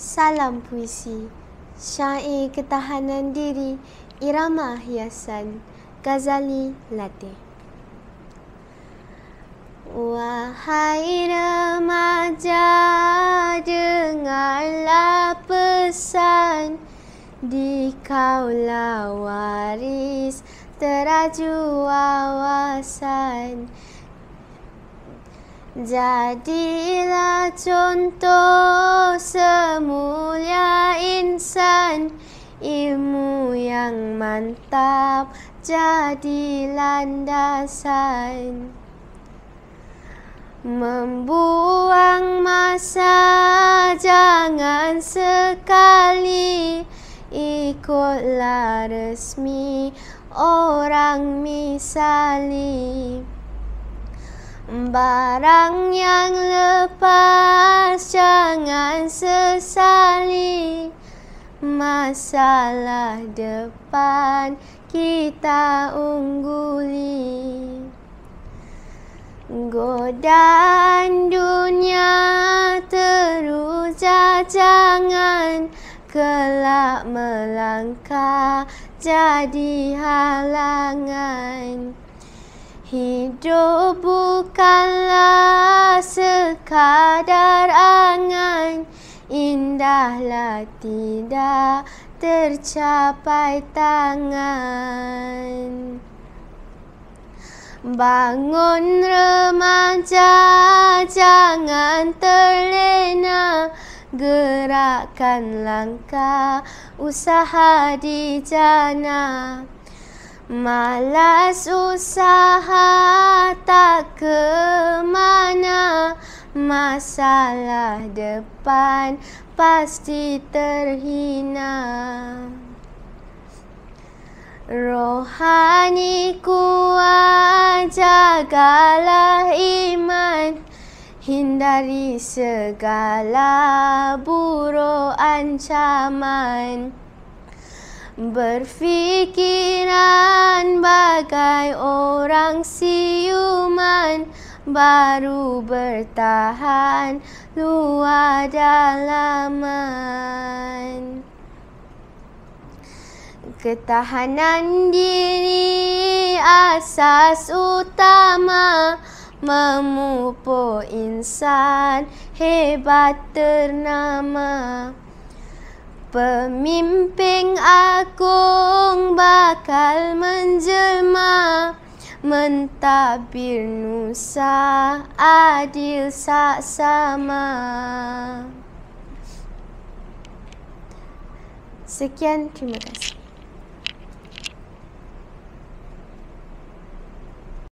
Salam puisi, syair ketahanan diri, irama hiasan, Ghazali Latif. Wahai remaja, dengarlah pesan di kaulah waris teraju wawasan. Jadilah contoh semulia insan Ilmu yang mantap jadi landasan Membuang masa jangan sekali Ikutlah resmi orang misali Barang yang lepas jangan sesali Masalah depan kita ungguli Godaan dunia terus jangan Kelak melangkah jadi halangan Hidup bukanlah sekadar angan Indahlah tidak tercapai tangan Bangun remaja jangan terlena Gerakkan langkah usaha dijana. Malas usaha tak ke mana Masalah depan pasti terhina Rohani kuat jagalah iman Hindari segala buruk ancaman Berfikiran bagai orang siuman Baru bertahan luar dalaman Ketahanan diri asas utama Memupuk insan hebat ternama Pemimpin agung bakal menjelma mentabir Nusa adil saksama Sekian, terima kasih.